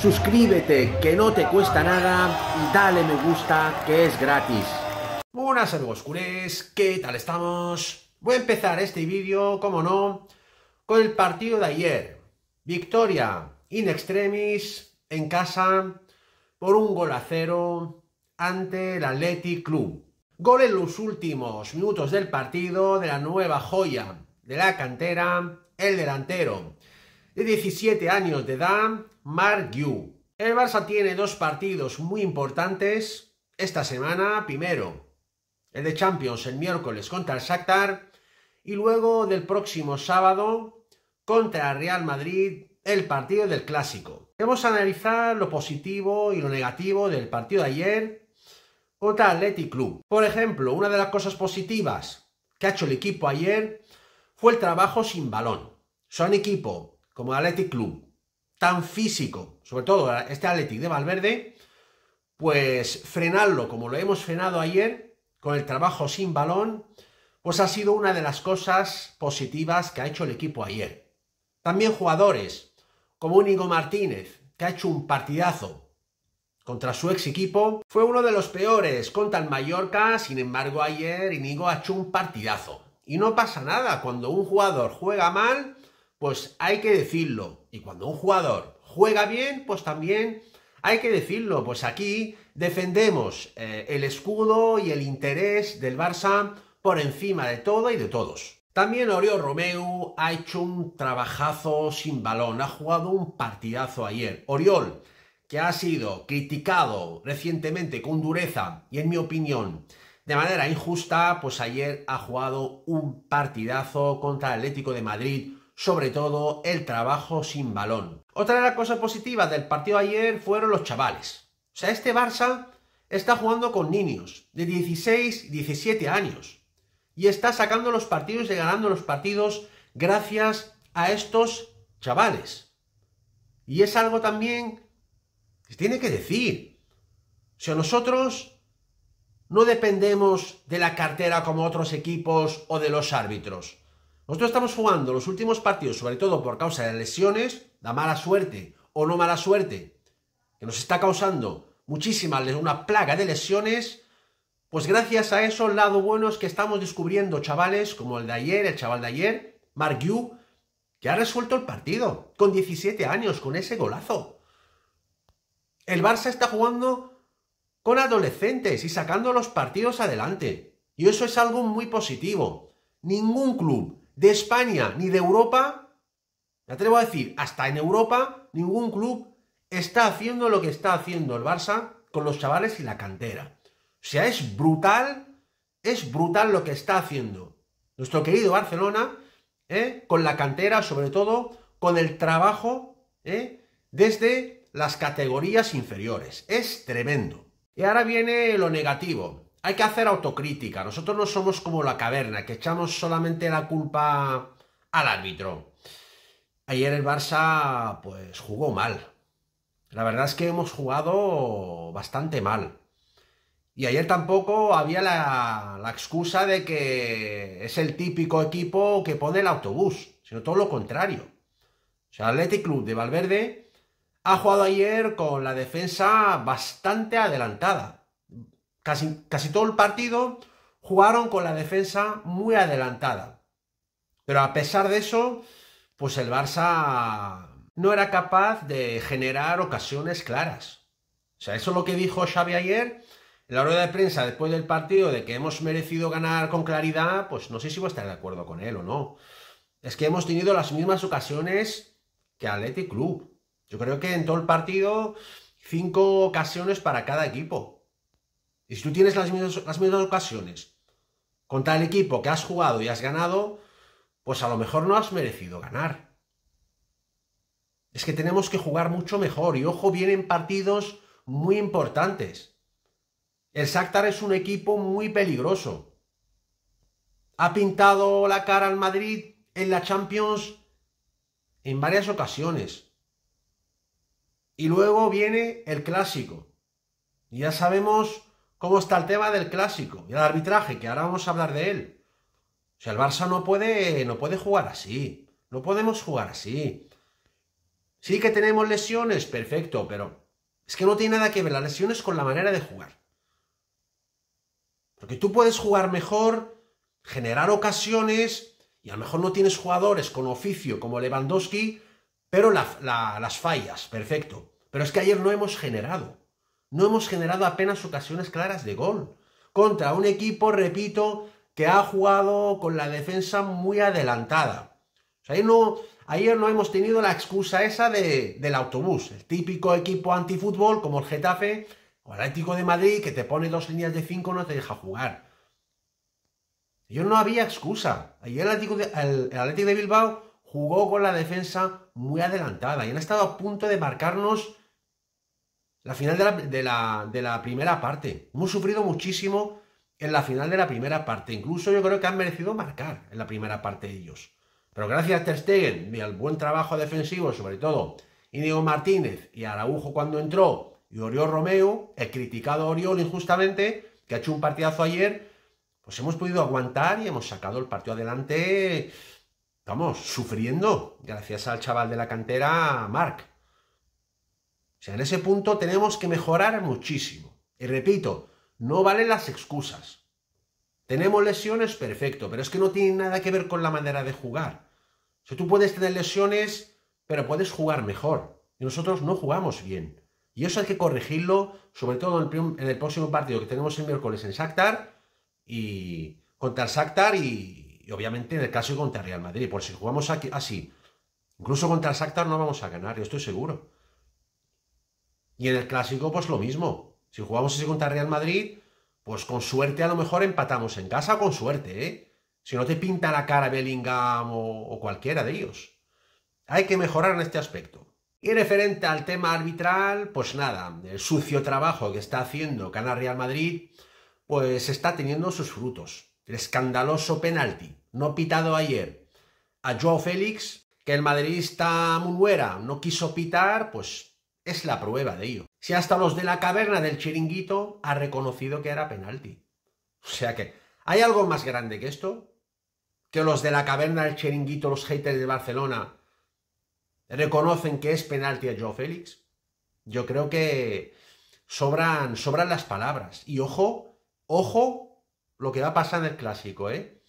suscríbete que no te cuesta nada y dale me gusta que es gratis. Buenas amigos ¿qué tal estamos? Voy a empezar este vídeo, como no, con el partido de ayer. Victoria in extremis en casa por un gol a cero ante el Athletic Club. Gol en los últimos minutos del partido de la nueva joya de la cantera, el delantero de 17 años de edad, Mark Yu. El Barça tiene dos partidos muy importantes esta semana. Primero, el de Champions el miércoles contra el Shakhtar y luego del próximo sábado contra Real Madrid el partido del Clásico. Vamos a analizar lo positivo y lo negativo del partido de ayer contra Athletic Club. Por ejemplo, una de las cosas positivas que ha hecho el equipo ayer fue el trabajo sin balón. Son equipo como el Athletic Club, tan físico, sobre todo este Athletic de Valverde, pues frenarlo como lo hemos frenado ayer, con el trabajo sin balón, pues ha sido una de las cosas positivas que ha hecho el equipo ayer. También jugadores como Íñigo Martínez, que ha hecho un partidazo contra su ex equipo, fue uno de los peores contra el Mallorca, sin embargo ayer Íñigo ha hecho un partidazo. Y no pasa nada, cuando un jugador juega mal, pues hay que decirlo. Y cuando un jugador juega bien, pues también hay que decirlo. Pues aquí defendemos eh, el escudo y el interés del Barça por encima de todo y de todos. También Oriol Romeu ha hecho un trabajazo sin balón, ha jugado un partidazo ayer. Oriol, que ha sido criticado recientemente con dureza y en mi opinión de manera injusta, pues ayer ha jugado un partidazo contra el Atlético de Madrid, sobre todo el trabajo sin balón. Otra de las cosas positivas del partido ayer fueron los chavales. O sea, este Barça está jugando con niños de 16, 17 años y está sacando los partidos y ganando los partidos gracias a estos chavales. Y es algo también que tiene que decir. O sea, nosotros no dependemos de la cartera como otros equipos o de los árbitros. Nosotros estamos jugando los últimos partidos, sobre todo por causa de lesiones, la mala suerte o no mala suerte, que nos está causando muchísima, una plaga de lesiones, pues gracias a eso, el lado bueno es que estamos descubriendo chavales como el de ayer, el chaval de ayer, Mark Yu, que ha resuelto el partido con 17 años, con ese golazo. El Barça está jugando con adolescentes y sacando los partidos adelante. Y eso es algo muy positivo. Ningún club de España ni de Europa, me atrevo a decir, hasta en Europa, ningún club está haciendo lo que está haciendo el Barça con los chavales y la cantera. O sea, es brutal, es brutal lo que está haciendo nuestro querido Barcelona, ¿eh? con la cantera, sobre todo, con el trabajo ¿eh? desde las categorías inferiores. Es tremendo. Y ahora viene lo negativo hay que hacer autocrítica. Nosotros no somos como la caverna, que echamos solamente la culpa al árbitro. Ayer el Barça, pues, jugó mal. La verdad es que hemos jugado bastante mal. Y ayer tampoco había la, excusa de que es el típico equipo que pone el autobús, sino todo lo contrario. O sea, Athletic Club de Valverde ha jugado ayer con la defensa bastante adelantada. Casi, todo el partido jugaron con la defensa muy adelantada. Pero a pesar de eso, pues el Barça no era capaz de generar ocasiones claras. O sea, eso es lo que dijo Xavi ayer en la rueda de prensa después del partido de que hemos merecido ganar con claridad, pues no sé si voy a estar de acuerdo con él o no. Es que hemos tenido las mismas ocasiones que Athletic Club. Yo creo que en todo el partido cinco ocasiones para cada equipo. Y si tú tienes las mismas, las ocasiones contra el equipo que has jugado y has ganado, pues a lo mejor no has merecido ganar. Es que tenemos que jugar mucho mejor y ojo, vienen partidos muy importantes. El Shakhtar es un equipo muy peligroso. Ha pintado la cara al Madrid en la Champions en varias ocasiones. Y luego viene el clásico. Ya sabemos cómo está el tema del clásico y el arbitraje, que ahora vamos a hablar de él. O sea, el Barça no puede, no puede jugar así. No podemos jugar así. Sí que tenemos lesiones, perfecto, pero es que no tiene nada que ver las lesiones con la manera de jugar. Porque tú puedes jugar mejor, generar ocasiones, y a lo mejor no tienes jugadores con oficio como Lewandowski, pero las fallas, perfecto. Pero es que ayer no hemos generado no hemos generado apenas ocasiones claras de gol. Contra un equipo, repito, que ha jugado con la defensa muy adelantada. no, ayer no hemos tenido la excusa esa del autobús. El típico equipo antifútbol como el Getafe o el Atlético de Madrid que te pone dos líneas de cinco no te deja jugar. Yo no había excusa. Ayer el el Atlético de Bilbao jugó con la defensa muy adelantada y han estado a punto de marcarnos la final de la, primera parte. Hemos sufrido muchísimo en la final de la primera parte. Incluso yo creo que han merecido marcar en la primera parte ellos. Pero gracias a Ter Stegen y al buen trabajo defensivo, sobre todo Íñigo Martínez y Araujo cuando entró, y Oriol Romeo, He criticado a Oriol injustamente, que ha hecho un partidazo ayer, pues hemos podido aguantar y hemos sacado el partido adelante, vamos, sufriendo, gracias al chaval de la cantera, Marc. O sea, en ese punto tenemos que mejorar muchísimo. Y repito, no valen las excusas. Tenemos lesiones, perfecto, pero es que no tiene nada que ver con la manera de jugar. si tú puedes tener lesiones, pero puedes jugar mejor. Y nosotros no jugamos bien. Y eso hay que corregirlo, sobre todo en el, próximo partido que tenemos el miércoles en Shakhtar y contra el Shakhtar y, obviamente en el caso contra Real Madrid. Por si jugamos aquí, así, incluso contra el Shakhtar no vamos a ganar, yo estoy seguro. Y en el clásico, pues lo mismo. Si jugamos ese contra Real Madrid, pues con suerte a lo mejor empatamos en casa, con suerte, ¿eh? Si no te pinta la cara Bellingham o, cualquiera de ellos. Hay que mejorar en este aspecto. Y referente al tema arbitral, pues nada, el sucio trabajo que está haciendo Canal Real Madrid, pues está teniendo sus frutos. El escandaloso penalti, no pitado ayer, a Joao Félix, que el madridista Munuera no quiso pitar, pues es la prueba de ello. Si hasta los de la caverna del chiringuito ha reconocido que era penalti. O sea que, ¿hay algo más grande que esto? Que los de la caverna del chiringuito, los haters de Barcelona, reconocen que es penalti a Joe Félix. Yo creo que sobran, sobran las palabras. Y ojo, ojo lo que va a pasar en el clásico, ¿eh?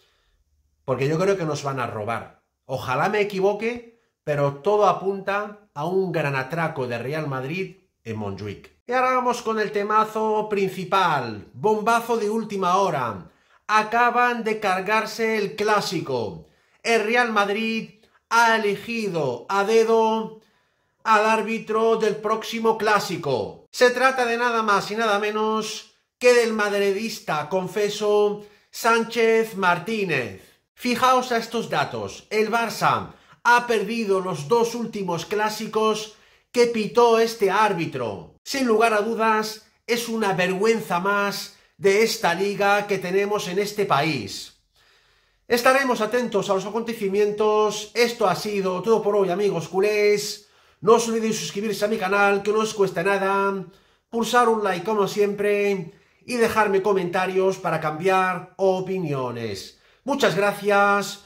Porque yo creo que nos van a robar. Ojalá me equivoque pero todo apunta a un gran atraco de Real Madrid en Montjuic. Y ahora vamos con el temazo principal, bombazo de última hora. Acaban de cargarse el clásico. El Real Madrid ha elegido a dedo al árbitro del próximo clásico. Se trata de nada más y nada menos que del madridista, confeso, Sánchez Martínez. Fijaos a estos datos. El Barça ha perdido los dos últimos clásicos que pitó este árbitro. Sin lugar a dudas, es una vergüenza más de esta liga que tenemos en este país. Estaremos atentos a los acontecimientos. Esto ha sido todo por hoy, amigos culés. No os olvidéis suscribirse a mi canal, que no os cuesta nada. Pulsar un like como siempre y dejarme comentarios para cambiar opiniones. Muchas gracias.